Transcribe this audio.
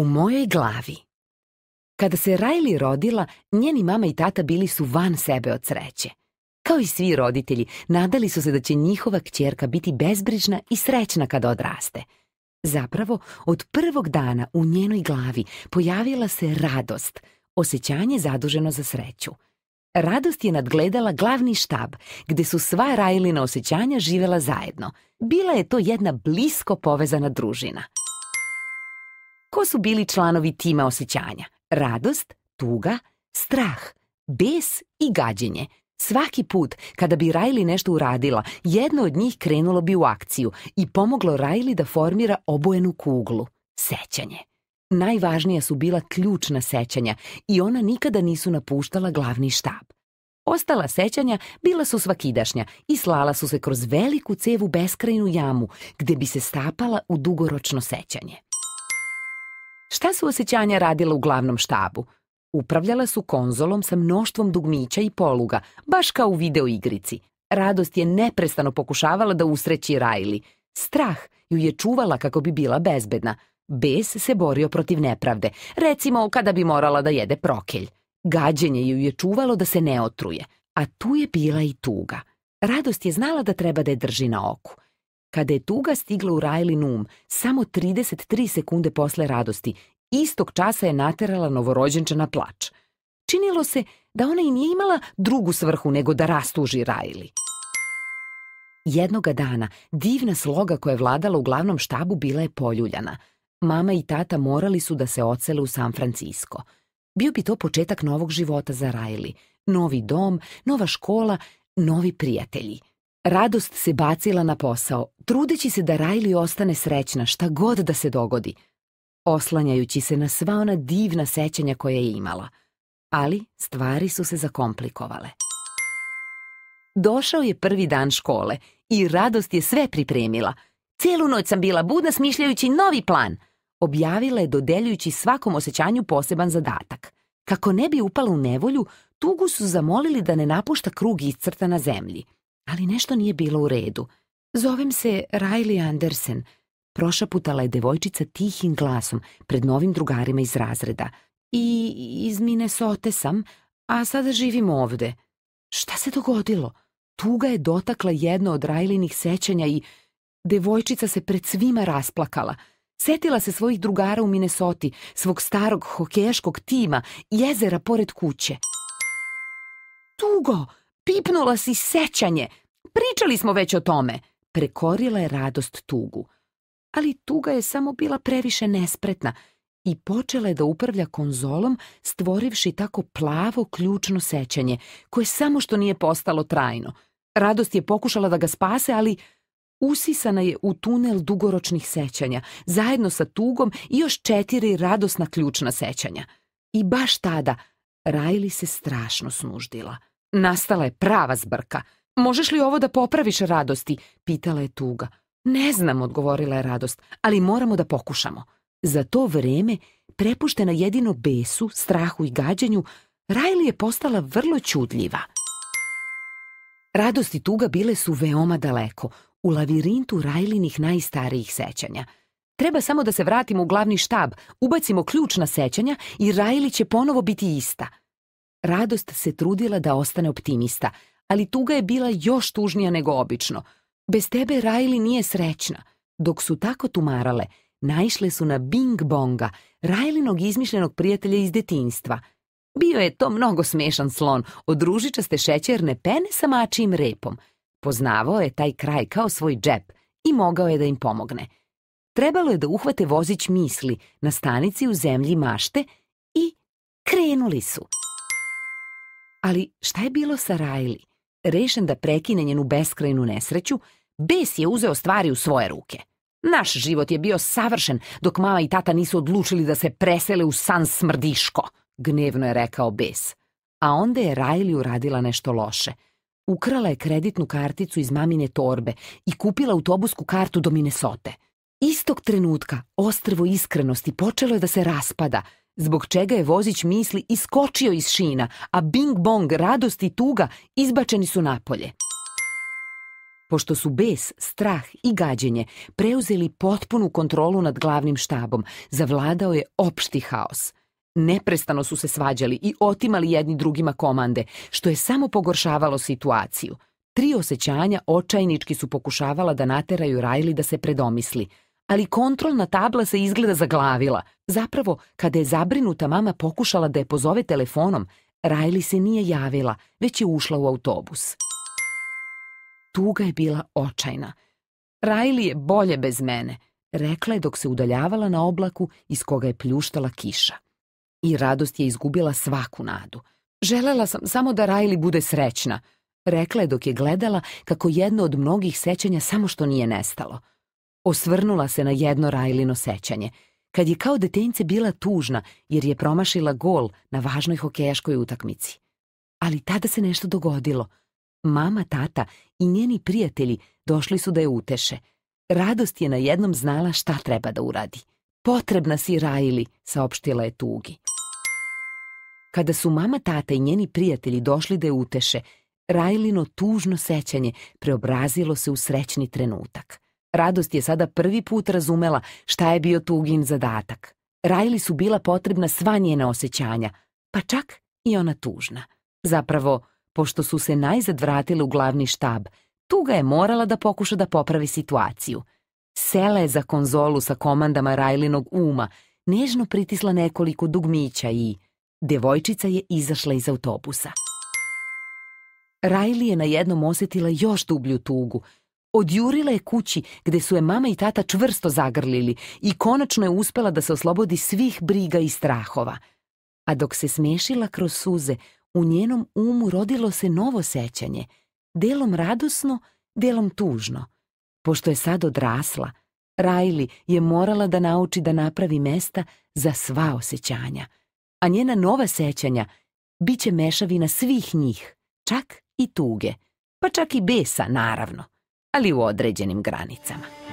u mojoj glavi. Kada se Riley rodila, njeni mama i tata bili su van sebe od sreće. Kao i svi roditelji, nadali su se da će njihova kćerka biti bezbrižna i srećna kada odraste. Zapravo, od prvog dana u njenoj glavi pojavila se radost, osjećanje zaduženo za sreću. Radost je nadgledala glavni štab, gde su sva Rajlina osjećanja živela zajedno. Bila je to jedna blisko povezana družina. Ko su bili članovi tima osjećanja? Radost, tuga, strah, bes i gađenje. Svaki put kada bi Rajli nešto uradila, jedno od njih krenulo bi u akciju i pomoglo Rajli da formira obojenu kuglu, sećanje. Najvažnija su bila ključna sećanja i ona nikada nisu napuštala glavni štab. Ostala sećanja bila su svakidašnja i slala su se kroz veliku cevu beskrajnu jamu gdje bi se stapala u dugoročno sećanje. Šta su osjećanja radila u glavnom štabu? Upravljala su konzolom sa mnoštvom dugmića i poluga, baš kao u videoigrici. Radost je neprestano pokušavala da usreći Rajli. Strah ju je čuvala kako bi bila bezbedna. Bes se borio protiv nepravde, recimo kada bi morala da jede prokelj. Gađenje ju je čuvalo da se ne otruje, a tu je bila i tuga. Radost je znala da treba da je drži na oku. Kada je tuga stigla u Rajli num, samo 33 sekunde posle radosti, istog časa je naterala novorođenčana plač. Činilo se da ona i nije imala drugu svrhu nego da rastuži Rajli. Jednoga dana divna sloga koja je vladala u glavnom štabu bila je poljuljana. Mama i tata morali su da se ocele u San Francisco. Bio bi to početak novog života za Rajli. Novi dom, nova škola, novi prijatelji. Radost se bacila na posao, trudeći se da Rajli ostane srećna šta god da se dogodi, oslanjajući se na sva ona divna sećanja koje je imala. Ali stvari su se zakomplikovale. Došao je prvi dan škole i Radost je sve pripremila. Cijelu noć sam bila budna smišljajući novi plan. Objavila je dodeljujući svakom osjećanju poseban zadatak. Kako ne bi upala u nevolju, tugu su zamolili da ne napušta krug iscrta na zemlji – ali nešto nije bilo u redu. Zovem se Riley Andersen. Prošaputala je devojčica tihim glasom pred novim drugarima iz razreda. I iz Minesote sam, a sada živim ovde. Šta se dogodilo? Tuga je dotakla jedno od Rajlinih sećanja i devojčica se pred svima rasplakala. Setila se svojih drugara u Minesoti, svog starog hokejaškog tima, jezera pored kuće. Tugo, Pipnula si sećanje. Pričali smo već o tome. Prekorila je radost tugu. Ali tuga je samo bila previše nespretna i počela je da upravlja konzolom stvorivši tako plavo ključno sećanje, koje samo što nije postalo trajno. Radost je pokušala da ga spase, ali usisana je u tunel dugoročnih sećanja, zajedno sa tugom i još četiri radosna ključna sećanja. I baš tada Rajli se strašno snuždila. Nastala je prava zbrka. Možeš li ovo da popraviš radosti? Pitala je tuga. Ne znam, odgovorila je radost, ali moramo da pokušamo. Za to vreme, prepuštena jedino besu, strahu i gađenju, Rajli je postala vrlo čudljiva. Radost i tuga bile su veoma daleko, u lavirintu Rajlinih najstarijih sećanja. Treba samo da se vratimo u glavni štab, ubacimo ključna na sećanja i Rajli će ponovo biti ista – Radost se trudila da ostane optimista, ali tuga je bila još tužnija nego obično. Bez tebe Rajli nije srećna. Dok su tako tumarale, naišle su na Bing Bonga, Rajlinog izmišljenog prijatelja iz detinstva. Bio je to mnogo smešan slon, od ružičaste šećerne pene sa mačijim repom. Poznavao je taj kraj kao svoj džep i mogao je da im pomogne. Trebalo je da uhvate vozić misli na stanici u zemlji mašte i krenuli su. Ali šta je bilo sa Rajli? Rešen da prekine njenu beskrajnu nesreću, Bes je uzeo stvari u svoje ruke. Naš život je bio savršen dok mama i tata nisu odlučili da se presele u san smrdiško, gnevno je rekao Bes. A onda je Rajli uradila nešto loše. Ukrala je kreditnu karticu iz mamine torbe i kupila autobusku kartu do minesote. Istog trenutka ostrvo iskrenosti počelo je da se raspada zbog čega je vozić misli iskočio iz šina, a bing bong radost i tuga izbačeni su napolje. Pošto su bes, strah i gađenje preuzeli potpunu kontrolu nad glavnim štabom, zavladao je opšti haos. Neprestano su se svađali i otimali jedni drugima komande, što je samo pogoršavalo situaciju. Tri osjećanja očajnički su pokušavala da nateraju Rajli da se predomisli – ali kontrolna tabla se izgleda zaglavila. Zapravo, kada je zabrinuta mama pokušala da je pozove telefonom, Rajli se nije javila, već je ušla u autobus. Tuga je bila očajna. Rajli je bolje bez mene, rekla je dok se udaljavala na oblaku iz koga je pljuštala kiša. I radost je izgubila svaku nadu. Želela sam samo da Rajli bude srećna, rekla je dok je gledala kako jedno od mnogih sećanja samo što nije nestalo. Osvrnula se na jedno Rajlino sećanje, kad je kao detence bila tužna jer je promašila gol na važnoj hokejaškoj utakmici. Ali tada se nešto dogodilo. Mama, tata i njeni prijatelji došli su da je uteše. Radost je na jednom znala šta treba da uradi. Potrebna si rajili saopštila je tugi. Kada su mama, tata i njeni prijatelji došli da je uteše, Rajlino tužno sećanje preobrazilo se u srećni trenutak. Radost je sada prvi put razumela šta je bio Tugin zadatak. Rajli su bila potrebna sva njena osjećanja, pa čak i ona tužna. Zapravo, pošto su se najzad vratile u glavni štab, Tuga je morala da pokuša da popravi situaciju. Sela je za konzolu sa komandama Rajlinog uma, nežno pritisla nekoliko dugmića i... Devojčica je izašla iz autobusa. Rajli je na jednom osjetila još dublju tugu, Odjurila je kući gdje su je mama i tata čvrsto zagrlili i konačno je uspela da se oslobodi svih briga i strahova. A dok se smiješila kroz suze, u njenom umu rodilo se novo sećanje, delom radosno, delom tužno. Pošto je sad odrasla, Rajli je morala da nauči da napravi mesta za sva osjećanja, a njena nova sećanja bit će mešavina svih njih, čak i tuge, pa čak i besa, naravno ali u određenim granicama.